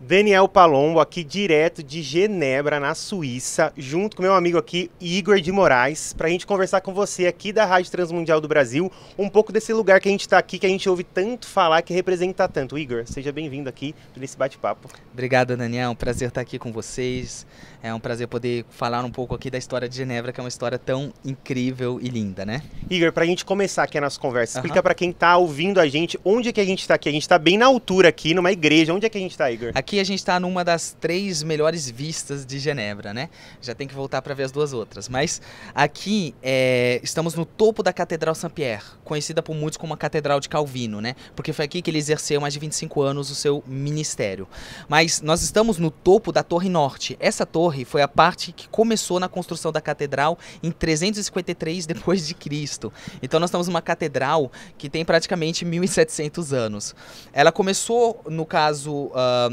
Daniel Palombo aqui direto de Genebra, na Suíça, junto com meu amigo aqui Igor de Moraes, para a gente conversar com você aqui da Rádio Transmundial do Brasil, um pouco desse lugar que a gente está aqui, que a gente ouve tanto falar, que representa tanto. Igor, seja bem-vindo aqui nesse bate-papo. Obrigado, Daniel, é um prazer estar aqui com vocês, é um prazer poder falar um pouco aqui da história de Genebra, que é uma história tão incrível e linda, né? Igor, para a gente começar aqui a nossa conversa, explica para quem está ouvindo a gente onde é que a gente está aqui. A gente está bem na altura aqui, numa igreja. Onde é que a gente está, Igor? Aqui Aqui a gente está numa das três melhores vistas de Genebra, né? Já tem que voltar para ver as duas outras. Mas aqui é, estamos no topo da Catedral Saint-Pierre, conhecida por muitos como a Catedral de Calvino, né? Porque foi aqui que ele exerceu mais de 25 anos o seu ministério. Mas nós estamos no topo da Torre Norte. Essa torre foi a parte que começou na construção da catedral em 353 depois de Cristo. Então nós estamos numa catedral que tem praticamente 1700 anos. Ela começou, no caso, uh,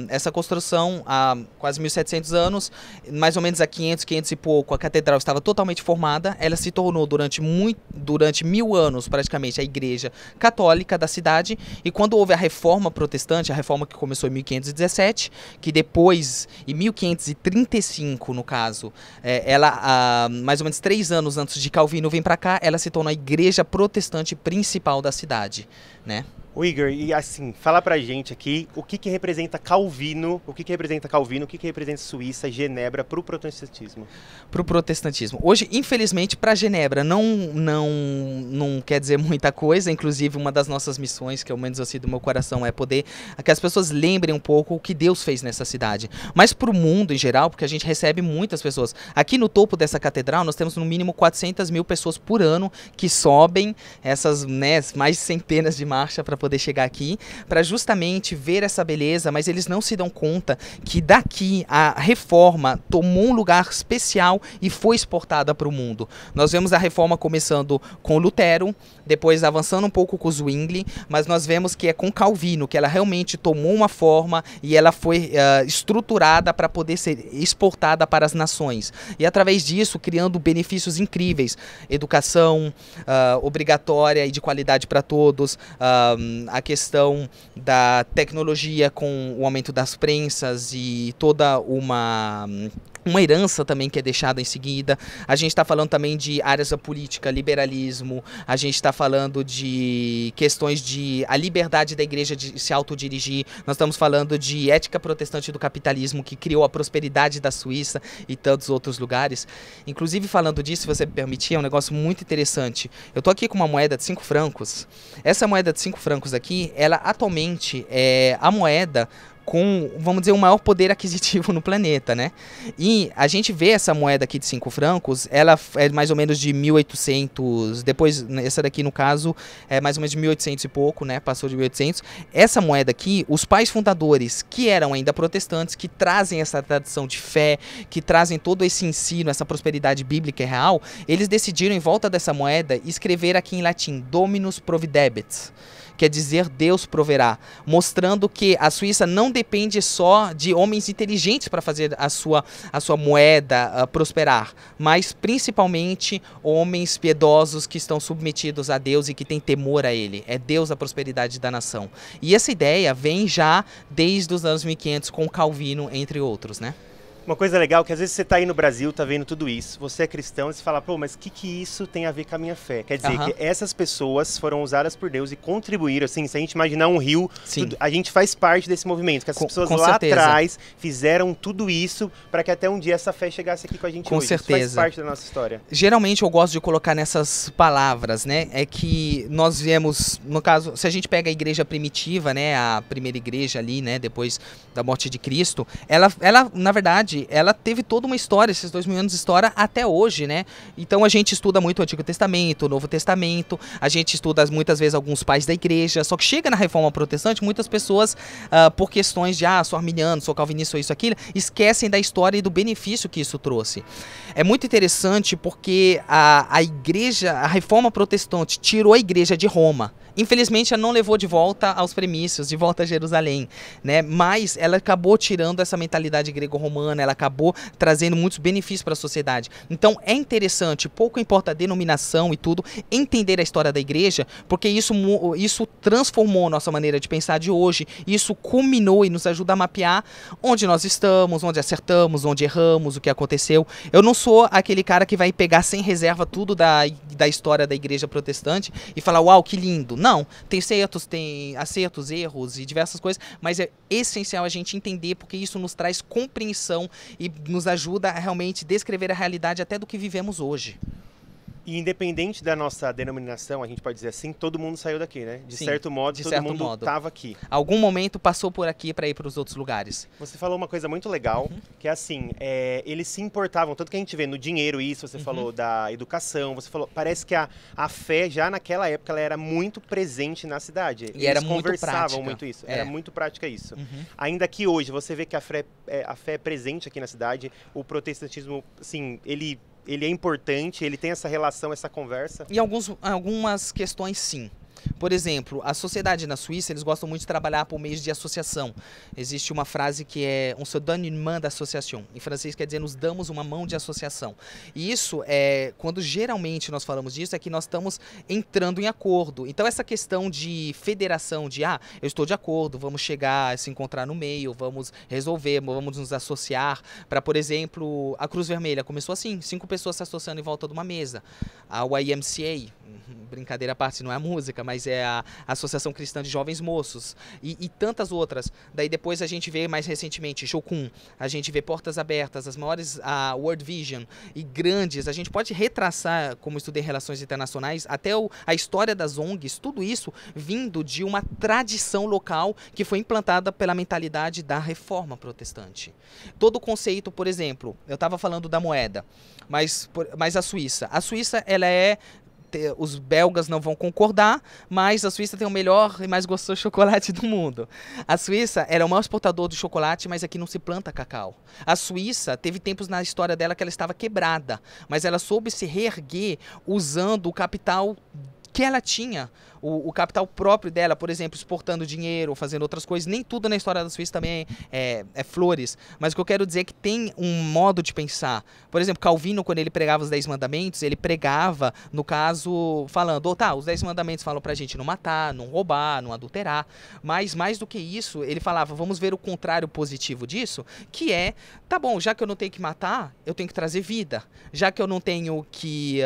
essa essa construção há quase 1700 anos, mais ou menos há 500, 500 e pouco, a catedral estava totalmente formada. Ela se tornou durante, muito, durante mil anos, praticamente, a igreja católica da cidade. E quando houve a reforma protestante, a reforma que começou em 1517, que depois, em 1535, no caso, é, ela, há mais ou menos três anos antes de Calvino vir para cá, ela se tornou a igreja protestante principal da cidade, né? O Igor, e assim, fala pra gente aqui o que, que representa Calvino, o que, que representa Calvino, o que, que representa Suíça, Genebra para o protestantismo? Para o protestantismo. Hoje, infelizmente, para Genebra não, não, não quer dizer muita coisa, inclusive uma das nossas missões, que é o menos assim do meu coração, é poder é que as pessoas lembrem um pouco o que Deus fez nessa cidade. Mas para o mundo em geral, porque a gente recebe muitas pessoas. Aqui no topo dessa catedral, nós temos no mínimo 400 mil pessoas por ano que sobem essas né, mais centenas de marchas para poder poder chegar aqui, para justamente ver essa beleza, mas eles não se dão conta que daqui a reforma tomou um lugar especial e foi exportada para o mundo. Nós vemos a reforma começando com Lutero, depois avançando um pouco com Zwingli, mas nós vemos que é com Calvino que ela realmente tomou uma forma e ela foi uh, estruturada para poder ser exportada para as nações. E através disso, criando benefícios incríveis, educação uh, obrigatória e de qualidade para todos, uh, a questão da tecnologia com o aumento das prensas e toda uma uma herança também que é deixada em seguida. A gente está falando também de áreas da política, liberalismo, a gente está falando de questões de a liberdade da igreja de se autodirigir, nós estamos falando de ética protestante do capitalismo que criou a prosperidade da Suíça e tantos outros lugares. Inclusive, falando disso, se você me permitir, é um negócio muito interessante. Eu tô aqui com uma moeda de 5 francos. Essa moeda de 5 francos aqui, ela atualmente é a moeda com, vamos dizer, o maior poder aquisitivo no planeta, né? E a gente vê essa moeda aqui de 5 francos, ela é mais ou menos de 1800, depois né, essa daqui no caso é mais ou menos de 1800 e pouco, né? Passou de 1800. Essa moeda aqui, os pais fundadores, que eram ainda protestantes, que trazem essa tradição de fé, que trazem todo esse ensino, essa prosperidade bíblica e real, eles decidiram em volta dessa moeda escrever aqui em latim Dominus Providebit quer dizer Deus proverá, mostrando que a Suíça não depende só de homens inteligentes para fazer a sua, a sua moeda uh, prosperar, mas principalmente homens piedosos que estão submetidos a Deus e que têm temor a Ele. É Deus a prosperidade da nação. E essa ideia vem já desde os anos 1500 com Calvino, entre outros, né? Uma coisa legal é que às vezes você está aí no Brasil, está vendo tudo isso, você é cristão e você fala, pô, mas o que, que isso tem a ver com a minha fé? Quer dizer uhum. que essas pessoas foram usadas por Deus e contribuíram, assim, se a gente imaginar um rio, tudo, a gente faz parte desse movimento, que essas com, pessoas com lá certeza. atrás fizeram tudo isso para que até um dia essa fé chegasse aqui com a gente com hoje. certeza. Isso faz parte da nossa história. Geralmente eu gosto de colocar nessas palavras, né, é que nós viemos, no caso, se a gente pega a igreja primitiva, né, a primeira igreja ali, né, depois da morte de Cristo, ela, ela na verdade, verdade, ela teve toda uma história, esses dois mil anos de história até hoje, né? Então a gente estuda muito o Antigo Testamento, o Novo Testamento, a gente estuda muitas vezes alguns pais da igreja, só que chega na Reforma Protestante, muitas pessoas, uh, por questões de, ah, sou arminiano, sou calvinista, sou isso, aquilo, esquecem da história e do benefício que isso trouxe. É muito interessante porque a, a igreja, a Reforma Protestante tirou a igreja de Roma. Infelizmente, ela não levou de volta aos premissos, de volta a Jerusalém, né? Mas ela acabou tirando essa mentalidade grego-romana, ela acabou trazendo muitos benefícios para a sociedade. Então é interessante, pouco importa a denominação e tudo, entender a história da igreja, porque isso, isso transformou a nossa maneira de pensar de hoje, isso culminou e nos ajuda a mapear onde nós estamos, onde acertamos, onde erramos, o que aconteceu. Eu não sou aquele cara que vai pegar sem reserva tudo da, da história da igreja protestante e falar, uau, que lindo. Não, tem certos, tem acertos, erros e diversas coisas, mas é essencial a gente entender porque isso nos traz compreensão e nos ajuda a realmente descrever a realidade até do que vivemos hoje. E independente da nossa denominação, a gente pode dizer assim, todo mundo saiu daqui, né? De Sim, certo modo, de todo certo mundo estava aqui. Algum momento passou por aqui para ir para os outros lugares. Você falou uma coisa muito legal, uhum. que é assim, é, eles se importavam, tanto que a gente vê no dinheiro isso, você uhum. falou da educação, você falou, parece que a, a fé já naquela época ela era muito presente na cidade. E eles era muito conversavam prática. muito isso, é. era muito prática isso. Uhum. Ainda que hoje você vê que a fé, é, a fé é presente aqui na cidade, o protestantismo, assim, ele ele é importante, ele tem essa relação, essa conversa? Em alguns, algumas questões, sim. Por exemplo, a sociedade na Suíça, eles gostam muito de trabalhar por meios de associação. Existe uma frase que é um se donne une main d'association. Em francês quer dizer nos damos uma mão de associação. E isso é quando geralmente nós falamos disso é que nós estamos entrando em acordo. Então essa questão de federação de ah, eu estou de acordo, vamos chegar se encontrar no meio, vamos resolver, vamos nos associar para, por exemplo, a Cruz Vermelha começou assim, cinco pessoas se associando em volta de uma mesa. A YMCA, Uhum. brincadeira à parte, não é a música, mas é a Associação Cristã de Jovens Moços e, e tantas outras. Daí depois a gente vê mais recentemente Jocum, a gente vê Portas Abertas, as maiores, a World Vision e grandes. A gente pode retraçar, como estudei relações internacionais, até o, a história das ONGs, tudo isso vindo de uma tradição local que foi implantada pela mentalidade da reforma protestante. Todo o conceito, por exemplo, eu estava falando da moeda, mas, por, mas a Suíça. A Suíça ela é ter, os belgas não vão concordar, mas a Suíça tem o melhor e mais gostoso chocolate do mundo. A Suíça era é o maior exportador de chocolate, mas aqui não se planta cacau. A Suíça teve tempos na história dela que ela estava quebrada, mas ela soube se reerguer usando o capital que ela tinha o, o, capital próprio dela, por exemplo, exportando dinheiro, fazendo outras coisas. Nem tudo na história da Suíça também é, é, é, flores. Mas o que eu quero dizer é que tem um modo de pensar. Por exemplo, Calvino, quando ele pregava os Dez Mandamentos, ele pregava, no caso, falando: oh, tá, os Dez Mandamentos falam pra gente não matar, não roubar, não adulterar. Mas mais do que isso, ele falava: vamos ver o contrário positivo disso, que é: tá bom, já que eu não tenho que matar, eu tenho que trazer vida. Já que eu não tenho que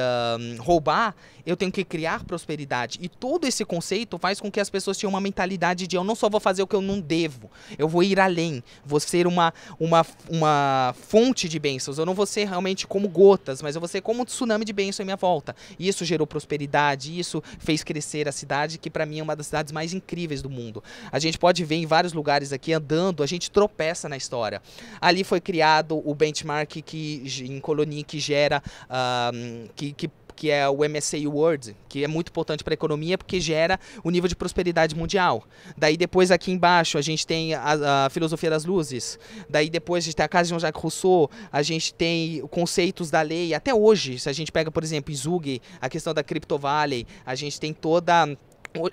uh, roubar, eu tenho que criar prosperidade prosperidade. E todo esse conceito faz com que as pessoas tenham uma mentalidade de eu não só vou fazer o que eu não devo, eu vou ir além, vou ser uma, uma, uma fonte de bênçãos. Eu não vou ser realmente como gotas, mas eu vou ser como um tsunami de bênçãos em minha volta. E isso gerou prosperidade, isso fez crescer a cidade, que para mim é uma das cidades mais incríveis do mundo. A gente pode ver em vários lugares aqui andando, a gente tropeça na história. Ali foi criado o benchmark que, em Colônia que gera, uh, que, que que é o MSCI World, que é muito importante para a economia porque gera o nível de prosperidade mundial. Daí depois aqui embaixo a gente tem a, a filosofia das luzes. Daí depois a gente tem a casa de Jean-Jacques Rousseau, a gente tem conceitos da lei até hoje. Se a gente pega, por exemplo, Zug, a questão da Crypto Valley, a gente tem toda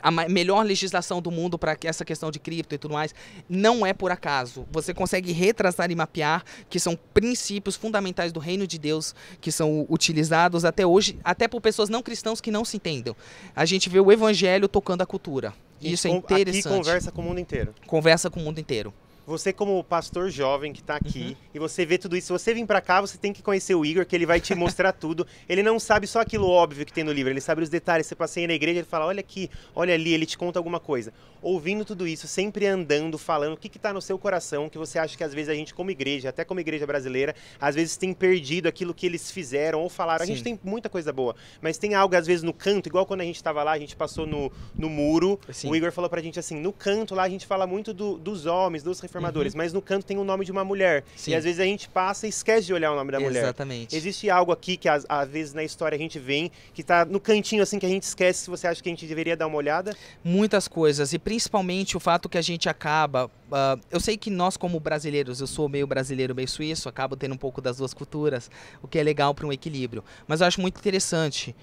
a melhor legislação do mundo para essa questão de cripto e tudo mais, não é por acaso. Você consegue retrasar e mapear que são princípios fundamentais do reino de Deus que são utilizados até hoje, até por pessoas não cristãs que não se entendam. A gente vê o evangelho tocando a cultura. Isso é interessante. Aqui conversa com o mundo inteiro. Conversa com o mundo inteiro você como pastor jovem que está uhum. aqui, uhum. e você vê tudo isso, se você vir para cá, você tem que conhecer o Igor, que ele vai te mostrar tudo. Ele não sabe só aquilo óbvio que tem no livro, ele sabe os detalhes. Você passeia na igreja, ele fala, olha aqui, olha ali, ele te conta alguma coisa. Ouvindo tudo isso, sempre andando, falando, o que está no seu coração, que você acha que às vezes a gente como igreja, até como igreja brasileira, às vezes tem perdido aquilo que eles fizeram ou falaram. Sim. A gente tem muita coisa boa, mas tem algo às vezes no canto, igual quando a gente estava lá, a gente passou no, no muro, Sim. o Igor falou para a gente assim, no canto lá a gente fala muito do, dos homens, dos transformadores, uhum. mas no canto tem o nome de uma mulher. Sim. E às vezes a gente passa e esquece de olhar o nome da mulher. Exatamente. Existe algo aqui que às, às vezes na história a gente vem, que está no cantinho assim que a gente esquece, se você acha que a gente deveria dar uma olhada? Muitas coisas, e principalmente o fato que a gente acaba. Uh, eu sei que nós, como brasileiros, eu sou meio brasileiro, meio suíço, acabo tendo um pouco das duas culturas, o que é legal para um equilíbrio. Mas eu acho muito interessante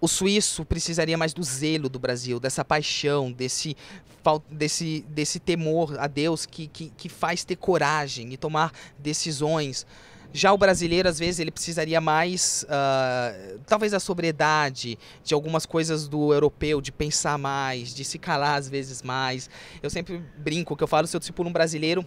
o suíço precisaria mais do zelo do Brasil, dessa paixão, desse desse, desse temor a Deus que, que, que faz ter coragem e tomar decisões. Já o brasileiro, às vezes, ele precisaria mais, uh, talvez, da sobriedade, de algumas coisas do europeu, de pensar mais, de se calar às vezes mais. Eu sempre brinco que eu falo, se eu discipulo um brasileiro,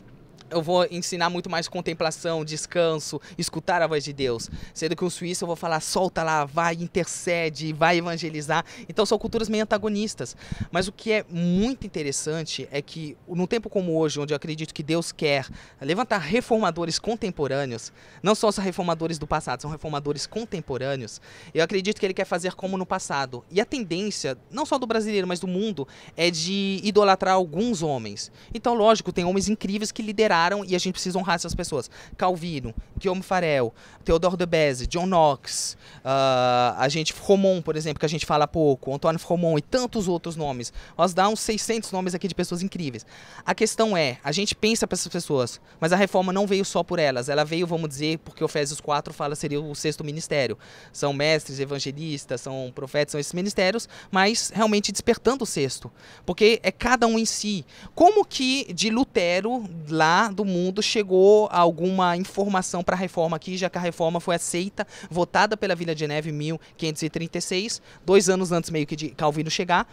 eu vou ensinar muito mais contemplação, descanso, escutar a voz de Deus. Sendo que um suíço eu vou falar, solta lá, vai, intercede, vai evangelizar. Então são culturas meio antagonistas. Mas o que é muito interessante é que, num tempo como hoje, onde eu acredito que Deus quer levantar reformadores contemporâneos, não só reformadores do passado, são reformadores contemporâneos, eu acredito que ele quer fazer como no passado. E a tendência, não só do brasileiro, mas do mundo, é de idolatrar alguns homens. Então, lógico, tem homens incríveis que lideraram e a gente precisa honrar essas pessoas. Calvino, Guillaume Farel, Theodore de Beze, John Knox, uh, a gente Romon, por exemplo, que a gente fala pouco, Antônio Romon e tantos outros nomes. Nós dá uns 600 nomes aqui de pessoas incríveis. A questão é, a gente pensa para essas pessoas, mas a reforma não veio só por elas. Ela veio, vamos dizer, porque o Efésios 4 fala seria o sexto ministério. São mestres, evangelistas, são profetas, são esses ministérios, mas realmente despertando o sexto. Porque é cada um em si. Como que de Lutero lá do mundo chegou alguma informação para a reforma aqui, já que a reforma foi aceita, votada pela Vila de Neve em 1536, dois anos antes meio que de Calvino chegar.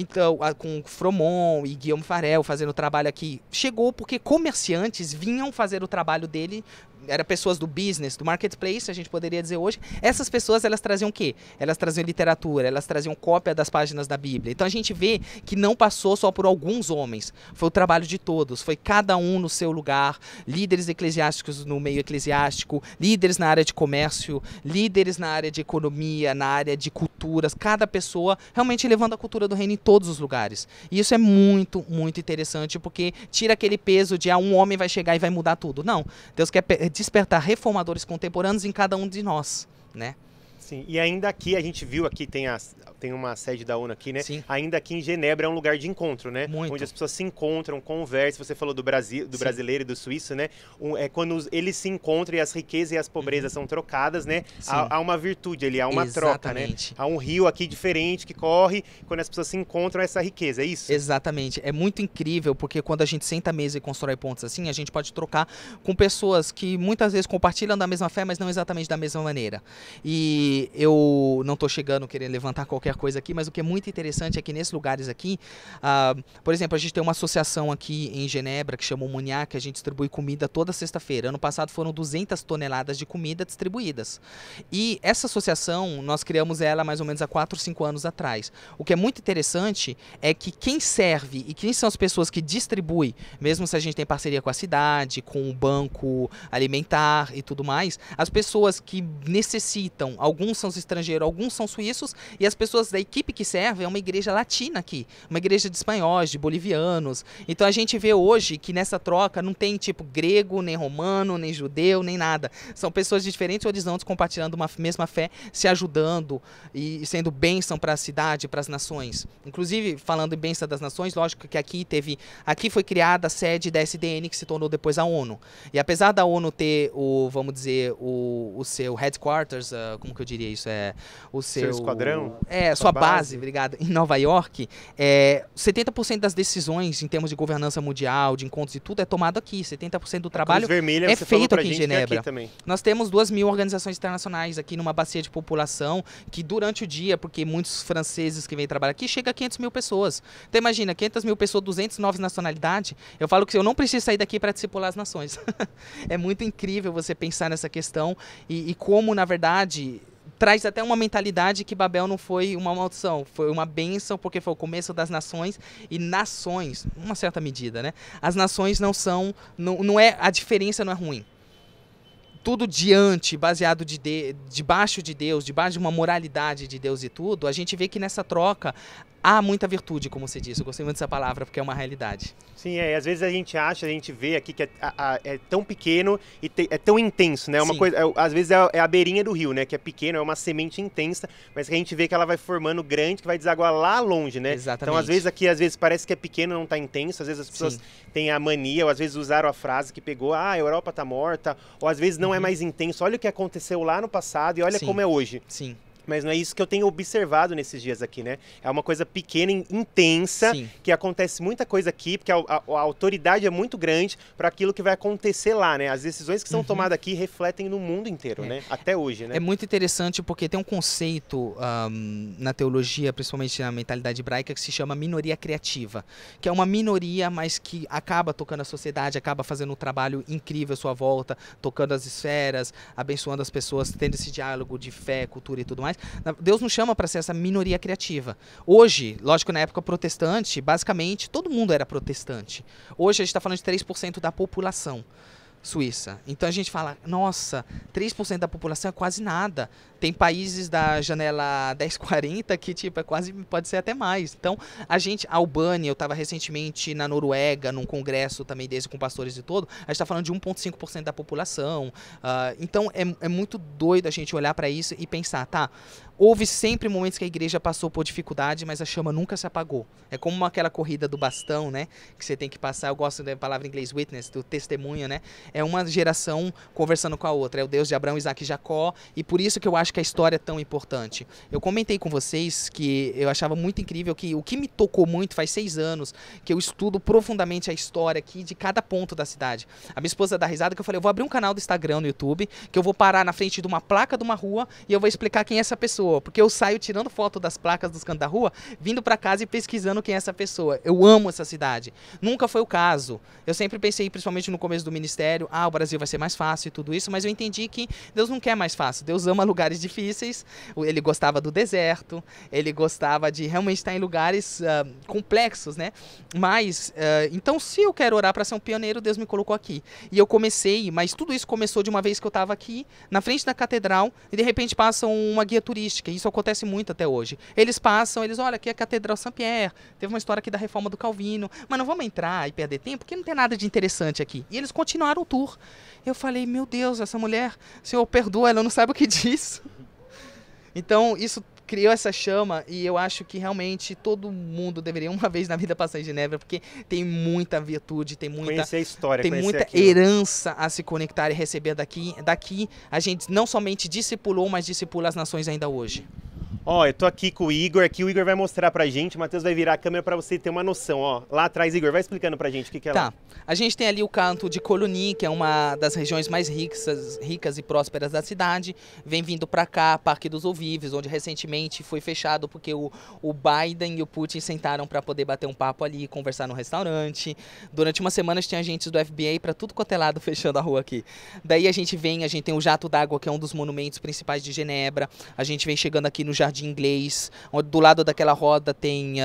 Então, com Fromon e Guilherme Farel fazendo o trabalho aqui, chegou porque comerciantes vinham fazer o trabalho dele era pessoas do business, do marketplace, a gente poderia dizer hoje. Essas pessoas elas traziam o quê? Elas traziam literatura, elas traziam cópia das páginas da Bíblia. Então a gente vê que não passou só por alguns homens, foi o trabalho de todos, foi cada um no seu lugar, líderes eclesiásticos no meio eclesiástico, líderes na área de comércio, líderes na área de economia, na área de culturas, cada pessoa realmente levando a cultura do reino em todos os lugares. E isso é muito, muito interessante porque tira aquele peso de ah, um homem vai chegar e vai mudar tudo. Não, Deus quer despertar reformadores contemporâneos em cada um de nós, né? Sim, e ainda aqui, a gente viu aqui, tem, a, tem uma sede da ONU aqui, né? Sim. Ainda aqui em Genebra é um lugar de encontro, né? Muito. Onde as pessoas se encontram, conversam. Você falou do Brasil, do Sim. brasileiro e do suíço, né? Um, é quando os, eles se encontram e as riquezas e as pobrezas uhum. são trocadas, né? Há, há, uma virtude ali, há uma Exatamente. troca, né? Há um rio aqui diferente que corre quando as pessoas se encontram essa riqueza, é isso? Exatamente. É muito incrível, porque quando a gente senta à mesa e constrói pontos assim, a gente pode trocar com pessoas que muitas vezes compartilham da mesma fé, mas não exatamente da mesma maneira. E eu não estou chegando querendo levantar qualquer coisa aqui, mas o que é muito interessante é que nesses lugares aqui, uh, por exemplo, a gente tem uma associação aqui em Genebra que chama Muniá, que a gente distribui comida toda sexta-feira. Ano passado foram 200 toneladas de comida distribuídas. E essa associação, nós criamos ela mais ou menos há 4, 5 anos atrás. O que é muito interessante é que quem serve e quem são as pessoas que distribui, mesmo se a gente tem parceria com a cidade, com o banco alimentar e tudo mais, as pessoas que necessitam algum alguns são estrangeiros, alguns são suíços, e as pessoas da equipe que serve é uma igreja latina aqui, uma igreja de espanhóis, de bolivianos. Então a gente vê hoje que nessa troca não tem tipo grego, nem romano, nem judeu, nem nada. São pessoas de diferentes horizontes compartilhando uma mesma fé, se ajudando e sendo bênção para a cidade, para as nações. Inclusive, falando em bênção das nações, lógico que aqui teve, aqui foi criada a sede da SDN que se tornou depois a ONU. E apesar da ONU ter o, vamos dizer, o, o seu headquarters, uh, como que eu diria, diria isso? É, o seu, seu esquadrão? É, sua, sua base, base, obrigado, em Nova York, é, 70% das decisões em termos de governança mundial, de encontros e tudo, é tomado aqui. 70% do trabalho vermelha, é feito aqui em é Genebra. Aqui Nós temos duas mil organizações internacionais aqui numa bacia de população que durante o dia, porque muitos franceses que vêm trabalhar aqui, chega a 500 mil pessoas. Então imagina, 500 mil pessoas, 209 nacionalidades, eu falo que eu não preciso sair daqui para discipular as nações. é muito incrível você pensar nessa questão e, e como, na verdade, traz até uma mentalidade que Babel não foi uma maldição, foi uma bênção, porque foi o começo das nações e nações, uma certa medida, né? As nações não são, não, não é a diferença não é ruim. Tudo diante, baseado de, de debaixo de Deus, debaixo de uma moralidade de Deus e tudo, a gente vê que nessa troca há muita virtude, como você diz. Eu gostei muito dessa palavra, porque é uma realidade. Sim, é. Às vezes a gente acha, a gente vê aqui que é, a, a, é tão pequeno e te, é tão intenso, né? É uma coisa, é, às vezes é, é, a beirinha do rio, né? Que é pequeno, é uma semente intensa, mas que a gente vê que ela vai formando grande, que vai desaguar lá longe, né? Exatamente. Então, às vezes aqui, às vezes parece que é pequeno, não está intenso. Às vezes as pessoas Sim. têm a mania, ou às vezes usaram a frase que pegou, ah, a Europa está morta, ou às vezes não é uhum. é mais intenso. Olha o que aconteceu lá no passado e olha Sim. como é hoje. Sim mas não é isso que eu tenho observado nesses dias aqui, né? É uma coisa pequena, intensa, Sim. que acontece muita coisa aqui, porque a, a, a autoridade é muito grande para aquilo que vai acontecer lá, né? As decisões que são uhum. tomadas aqui refletem no mundo inteiro, é. né? Até hoje, né? É muito interessante porque tem um conceito um, na teologia, principalmente na mentalidade hebraica, que se chama minoria criativa, que é uma minoria, mas que acaba tocando a sociedade, acaba fazendo um trabalho incrível à sua volta, tocando as esferas, abençoando as pessoas, tendo esse diálogo de fé, cultura e tudo mais. Deus não chama para ser essa minoria criativa. Hoje, lógico, na época protestante, basicamente todo mundo era protestante. Hoje a gente está falando de 3% da população suíça. Então a gente fala, nossa, 3% da população é quase nada. Tem países da janela 1040 que, tipo, é quase pode ser até mais. Então, a gente, a Albânia, eu estava recentemente na Noruega, num congresso também desse com pastores e todo, a gente está falando de 1,5% da população. Uh, então, é, é muito doido a gente olhar para isso e pensar, tá, houve sempre momentos que a igreja passou por dificuldade, mas a chama nunca se apagou. É como aquela corrida do bastão, né? Que você tem que passar, eu gosto da palavra em inglês witness, do testemunho né? É uma geração conversando com a outra. É o Deus de Abraão, Isaac e Jacó. E por isso que eu acho acho que a história é tão importante. Eu comentei com vocês que eu achava muito incrível que o que me tocou muito faz seis anos que eu estudo profundamente a história aqui de cada ponto da cidade. A minha esposa dá risada que eu falei, eu vou abrir um canal do Instagram no YouTube, que eu vou parar na frente de uma placa de uma rua e eu vou explicar quem é essa pessoa, porque eu saio tirando foto das placas dos cantos da rua, vindo para casa e pesquisando quem é essa pessoa. Eu amo essa cidade. Nunca foi o caso. Eu sempre pensei, principalmente no começo do ministério, ah, o Brasil vai ser mais fácil e tudo isso, mas eu entendi que Deus não quer mais fácil. Deus ama lugares difíceis. Ele gostava do deserto, ele gostava de realmente estar em lugares uh, complexos, né? Mas, uh, então, se eu quero orar para ser um pioneiro, Deus me colocou aqui. E eu comecei, mas tudo isso começou de uma vez que eu estava aqui, na frente da catedral, e de repente passam uma guia turística. Isso acontece muito até hoje. Eles passam, eles, olha, aqui é a Catedral Saint-Pierre, teve uma história aqui da reforma do Calvino, mas não vamos entrar e perder tempo, porque não tem nada de interessante aqui. E eles continuaram o tour. Eu falei, meu Deus, essa mulher, Senhor, perdoa, ela não sabe o que diz. Então, isso criou essa chama e eu acho que realmente todo mundo deveria uma vez na vida passar em Genebra, porque tem muita virtude, tem muita conhecer história, tem muita aquilo. herança a se conectar e receber daqui. Daqui a gente não somente discipulou, mas discipula as nações ainda hoje. Ó, eu tô aqui com o Igor, aqui o Igor vai mostrar pra gente, o Matheus vai virar a câmera para você ter uma noção, ó. Lá atrás, Igor, vai explicando pra gente o que, que é tá. lá. Tá. A gente tem ali o canto de Coluny, que é uma das regiões mais ricas, ricas e prósperas da cidade. Vem vindo pra cá, Parque dos Ouvives, onde recentemente foi fechado porque o, o Biden e o Putin sentaram para poder bater um papo ali, conversar no restaurante. Durante uma semana tinha agentes do FBI para tudo quanto é lado fechando a rua aqui. Daí a gente vem, a gente tem o Jato d'Água, que é um dos monumentos principais de Genebra. A gente vem chegando aqui no Jardim jardim inglês, do lado daquela roda tem uh,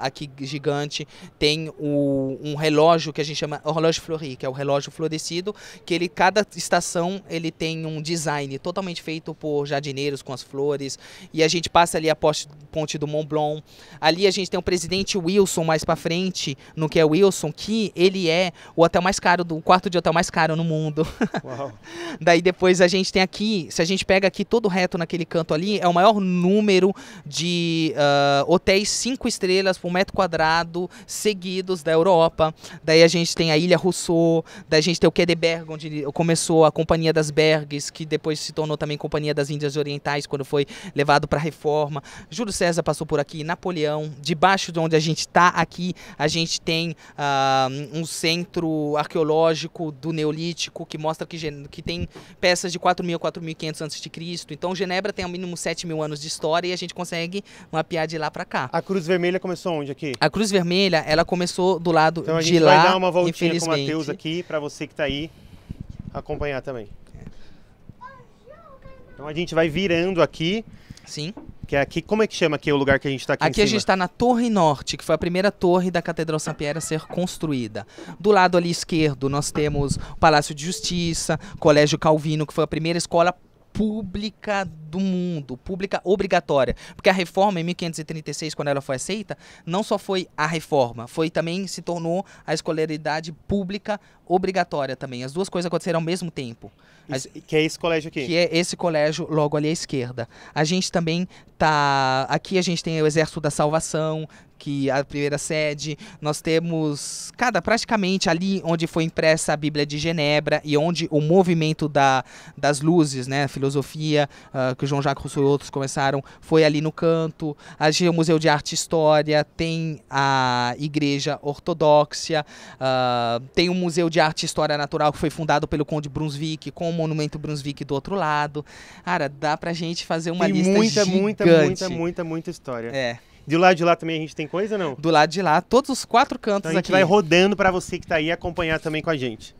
aqui gigante, tem o, um relógio que a gente chama relógio flori, que é o relógio florescido, que ele cada estação ele tem um design totalmente feito por jardineiros com as flores, e a gente passa ali a ponte do Mont Blanc. Ali a gente tem o presidente Wilson mais para frente, no que é Wilson, que ele é o hotel mais caro do quarto de hotel mais caro no mundo. Daí depois a gente tem aqui, se a gente pega aqui todo reto naquele canto ali, é o maior número de uh, hotéis cinco estrelas por metro quadrado seguidos da Europa. Daí a gente tem a Ilha Rousseau, daí a gente tem o Quedeberg, onde começou a Companhia das Bergs, que depois se tornou também Companhia das Índias Orientais, quando foi levado para a reforma. Júlio César passou por aqui, Napoleão. Debaixo de onde a gente está aqui, a gente tem uh, um centro arqueológico do Neolítico, que mostra que, que tem peças de 4.000, 4.500 a.C. Então Genebra tem ao mínimo 7 mil anos de história e a gente consegue mapear de lá para cá. A Cruz Vermelha começou onde aqui? A Cruz Vermelha, ela começou do lado então, de lá. Então a gente vai dar uma voltinha com o Matheus aqui para você que está aí acompanhar também. Então a gente vai virando aqui. Sim. Que é aqui, como é que chama aqui o lugar que a gente está aqui Aqui a gente está na Torre Norte, que foi a primeira torre da Catedral São Pierre a ser construída. Do lado ali esquerdo, nós temos o Palácio de Justiça, Colégio Calvino, que foi a primeira escola pública do mundo, pública obrigatória. Porque a reforma em 1536, quando ela foi aceita, não só foi a reforma, foi também se tornou a escolaridade pública obrigatória também. As duas coisas aconteceram ao mesmo tempo. Isso, a, que é esse colégio aqui? Que é esse colégio logo ali à esquerda. A gente também tá. Aqui a gente tem o Exército da Salvação, que é a primeira sede. Nós temos, cada praticamente ali onde foi impressa a Bíblia de Genebra e onde o movimento da, das luzes, né, a filosofia uh, que o João Jacques Rousseau e outros começaram, foi ali no canto. A gente tem o Museu de Arte e História, tem a Igreja Ortodoxa, uh, tem o Museu de de Arte e História Natural que foi fundado pelo Conde Brunswick, com o Monumento Brunswick do outro lado. Cara, dá pra gente fazer uma Tem lista muita, gigante. muita, muita, muita, muita história. É. Do lado de lá também a gente tem coisa, não? Do lado de lá, todos os quatro cantos então a gente aqui. vai rodando para você que tá aí acompanhar também com a gente.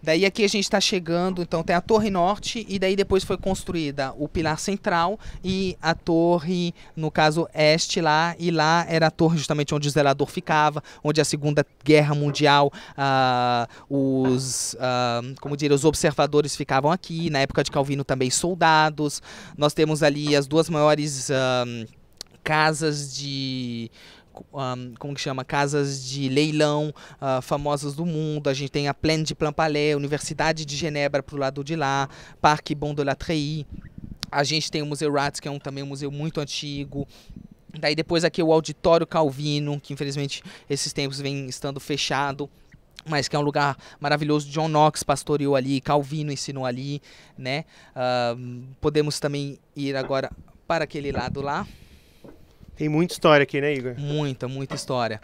Daí aqui a gente está chegando, então tem a Torre Norte e daí depois foi construída o Pilar Central e a Torre, no caso, Este lá. E lá era a torre justamente onde o zelador ficava, onde a Segunda Guerra Mundial, ah, os, ah, como diria, os observadores ficavam aqui. Na época de Calvino também soldados. Nós temos ali as duas maiores... Ah, casas de um, como que chama, casas de leilão uh, famosas do mundo. A gente tem a Plaine de Plein Universidade de Genebra para o lado de lá, Parque Bon de la Treille. A gente tem o Museu Rats, que é um, também um museu muito antigo. Daí depois aqui o Auditório Calvino, que infelizmente esses tempos vem estando fechado mas que é um lugar maravilhoso. John Knox pastoreou ali, Calvino ensinou ali, né? Uh, podemos também ir agora para aquele lado lá. Tem muita história aqui, né, Igor? Muita, muita história.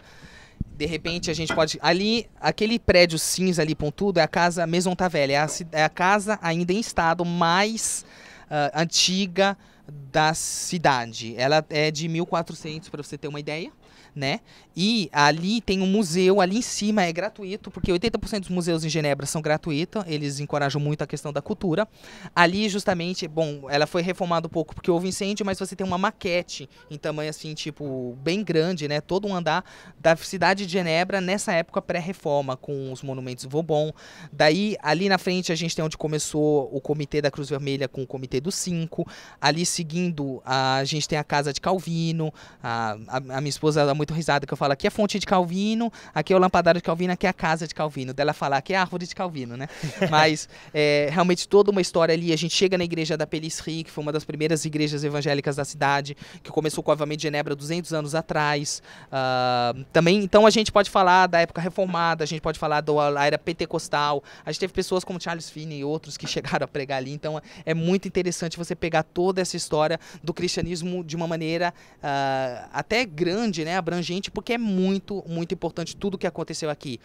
De repente a gente pode. Ali, aquele prédio cinza ali pontudo é a casa Maison Tavelli. É a, é a casa ainda em estado mais uh, antiga da cidade. Ela é de 1400, para você ter uma ideia né? E ali tem um museu, ali em cima é gratuito, porque 80% dos museus em Genebra são gratuitos, eles encorajam muito a questão da cultura. Ali, justamente, bom, ela foi reformada um pouco porque houve incêndio, mas você tem uma maquete em tamanho assim, tipo, bem grande, né? Todo um andar da cidade de Genebra nessa época pré-reforma, com os monumentos Vauban. Daí, ali na frente, a gente tem onde começou o Comitê da Cruz Vermelha com o Comitê dos Cinco. Ali seguindo, a gente tem a Casa de Calvino, a, a, a minha esposa, é muito muito risada, que eu falo, aqui é fonte de Calvino, aqui é o lampadário de Calvino, aqui é a casa de Calvino. Dela falar, aqui é a árvore de Calvino, né? Mas é, realmente toda uma história ali. A gente chega na igreja da Pelisri, que foi uma das primeiras igrejas evangélicas da cidade, que começou com o avivamento de Genebra 200 anos atrás. Uh, também, então a gente pode falar da época reformada, a gente pode falar da era pentecostal. A gente teve pessoas como Charles Finney e outros que chegaram a pregar ali. Então é muito interessante você pegar toda essa história do cristianismo de uma maneira uh, até grande, né? Abrangente abrangente, porque é muito, muito importante tudo o que aconteceu aqui.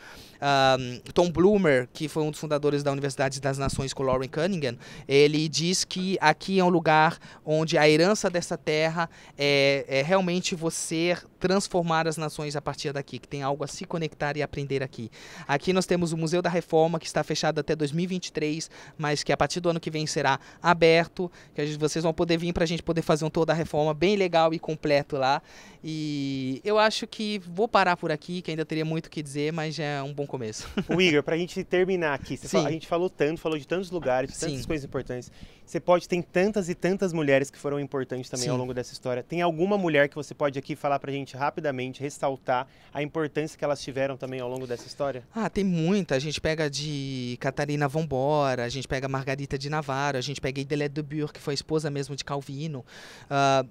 Um, Tom Bloomer, que foi um dos fundadores da Universidade das Nações com Lauren Cunningham, ele diz que aqui é um lugar onde a herança dessa terra é, é realmente você transformar as nações a partir daqui, que tem algo a se conectar e aprender aqui. Aqui nós temos o Museu da Reforma, que está fechado até 2023, mas que a partir do ano que vem será aberto, que gente, vocês vão poder vir para a gente poder fazer um tour da reforma bem legal e completo lá. E eu acho que vou parar por aqui, que ainda teria muito o que dizer, mas já é um bom começo. O Igor, para a gente terminar aqui, a gente falou tanto, falou de tantos lugares, de tantas Sim. coisas importantes. Você pode, tem tantas e tantas mulheres que foram importantes também Sim. ao longo dessa história. Tem alguma mulher que você pode aqui falar para a gente gente rapidamente ressaltar a importância que elas tiveram também ao longo dessa história? Ah, tem muita. A gente pega de Catarina Vombora, a gente pega Margarita de Navarro, a gente pega Idelé de Bure, que foi a esposa mesmo de Calvino. Uh,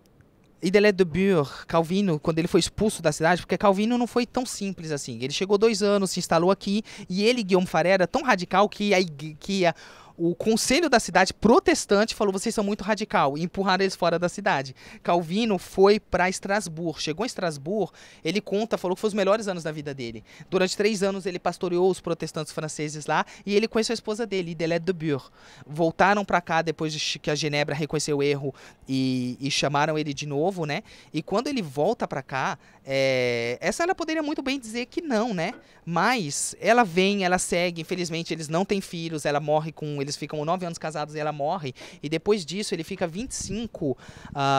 Idelé de Bure, Calvino, quando ele foi expulso da cidade, porque Calvino não foi tão simples assim. Ele chegou dois anos, se instalou aqui, e ele, Guillaume Faré, era tão radical que, a, que a, o conselho da cidade protestante falou: vocês são muito radical, e empurraram eles fora da cidade. Calvino foi para Estrasburgo. Chegou em Estrasburgo, ele conta, falou que foi os melhores anos da vida dele. Durante três anos ele pastoreou os protestantes franceses lá e ele conheceu a esposa dele, Idelette de Bure. Voltaram para cá depois de que a Genebra reconheceu o erro e, e, chamaram ele de novo, né? E quando ele volta para cá, é... essa ela poderia muito bem dizer que não, né? Mas ela vem, ela segue. Infelizmente eles não têm filhos, ela morre com eles ficam nove anos casados e ela morre. E depois disso, ele fica 25,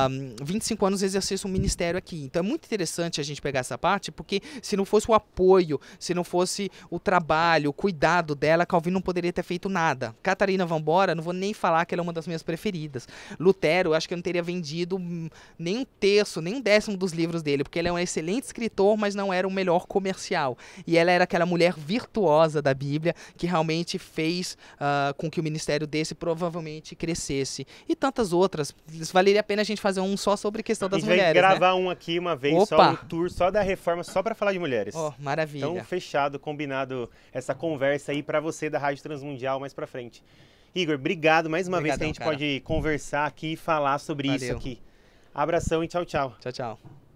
um, 25 anos exercendo um ministério aqui. Então é muito interessante a gente pegar essa parte, porque se não fosse o apoio, se não fosse o trabalho, o cuidado dela, Calvino não poderia ter feito nada. Catarina Vambora, não vou nem falar que ela é uma das minhas preferidas. Lutero, eu acho que eu não teria vendido nem um terço, nem um décimo dos livros dele, porque ele é um excelente escritor, mas não era o melhor comercial. E ela era aquela mulher virtuosa da Bíblia que realmente fez uh, com que que o ministério desse provavelmente crescesse. E tantas outras. Valeria a pena a gente fazer um só sobre questão das mulheres. A gente mulheres, gravar né? um aqui uma vez, Opa. só um tour só da reforma, só para falar de mulheres. oh, maravilha. Então, fechado, combinado essa conversa aí para você da Rádio Transmundial mais para frente. Igor, obrigado mais uma Obrigadão, vez que a gente cara. pode conversar aqui e falar sobre Valeu. isso aqui. Abração e tchau, tchau. Tchau, tchau.